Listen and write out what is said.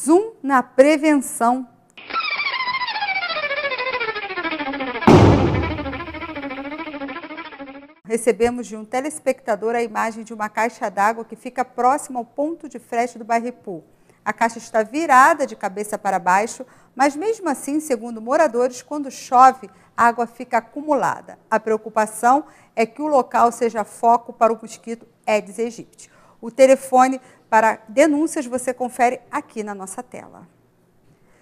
Zoom na prevenção. Recebemos de um telespectador a imagem de uma caixa d'água que fica próxima ao ponto de frete do Bairripu. A caixa está virada de cabeça para baixo, mas mesmo assim, segundo moradores, quando chove, a água fica acumulada. A preocupação é que o local seja foco para o mosquito Aedes aegypti. O telefone para denúncias você confere aqui na nossa tela.